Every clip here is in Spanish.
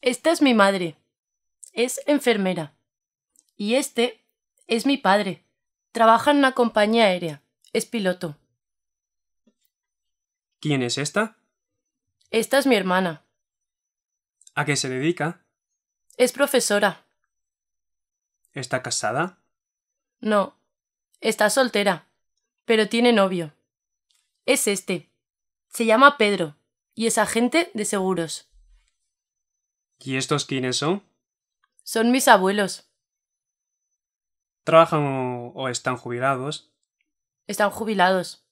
Esta es mi madre. Es enfermera. Y este es mi padre. Trabaja en una compañía aérea. Es piloto. ¿Quién es esta? Esta es mi hermana. ¿A qué se dedica? Es profesora. ¿Está casada? No. Está soltera. Pero tiene novio. Es este. Se llama Pedro. Y es agente de seguros. ¿Y estos quiénes son? Son mis abuelos. ¿Trabajan o, están jubilados? Están jubilados.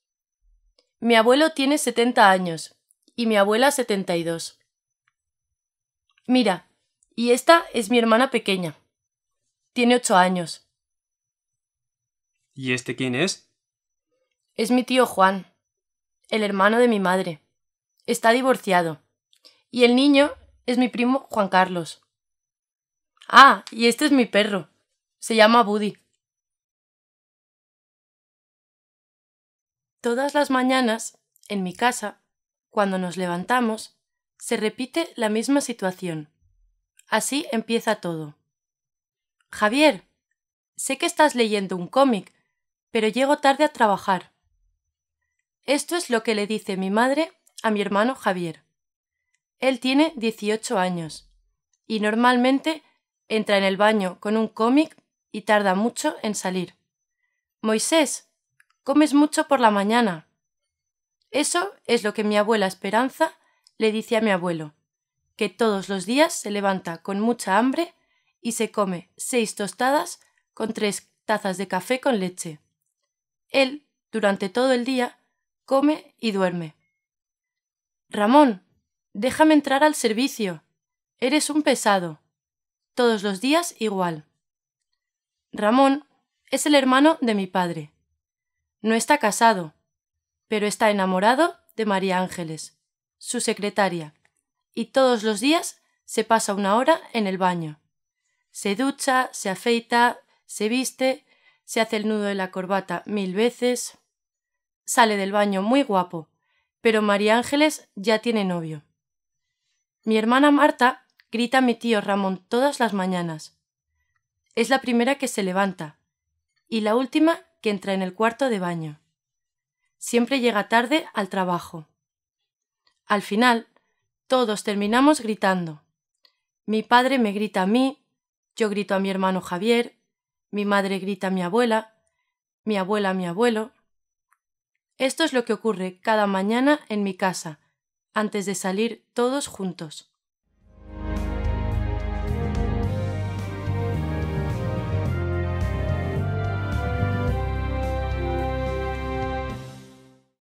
Mi abuelo tiene 70 años y mi abuela 72. Mira, y esta es mi hermana pequeña. Tiene ocho años. ¿Y este quién es? Es mi tío Juan, el hermano de mi madre. Está divorciado. Y el niño es mi primo Juan Carlos. Ah, y este es mi perro. Se llama Buddy. Todas las mañanas, en mi casa, cuando nos levantamos, se repite la misma situación. Así empieza todo. Javier, sé que estás leyendo un cómic, pero llego tarde a trabajar. Esto es lo que le dice mi madre a mi hermano Javier. Él tiene 18 años y normalmente entra en el baño con un cómic y tarda mucho en salir. Moisés, comes mucho por la mañana. Eso es lo que mi abuela Esperanza le dice a mi abuelo, que todos los días se levanta con mucha hambre y se come seis tostadas con tres tazas de café con leche. Él, durante todo el día, come y duerme. Ramón, Déjame entrar al servicio. Eres un pesado. Todos los días igual. Ramón es el hermano de mi padre. No está casado, pero está enamorado de María Ángeles, su secretaria, y todos los días se pasa una hora en el baño. Se ducha, se afeita, se viste, se hace el nudo de la corbata mil veces. Sale del baño muy guapo, pero María Ángeles ya tiene novio. Mi hermana Marta grita a mi tío Ramón todas las mañanas. Es la primera que se levanta y la última que entra en el cuarto de baño. Siempre llega tarde al trabajo. Al final, todos terminamos gritando. Mi padre me grita a mí, yo grito a mi hermano Javier, mi madre grita a mi abuela, mi abuela a mi abuelo. Esto es lo que ocurre cada mañana en mi casa, antes de salir todos juntos.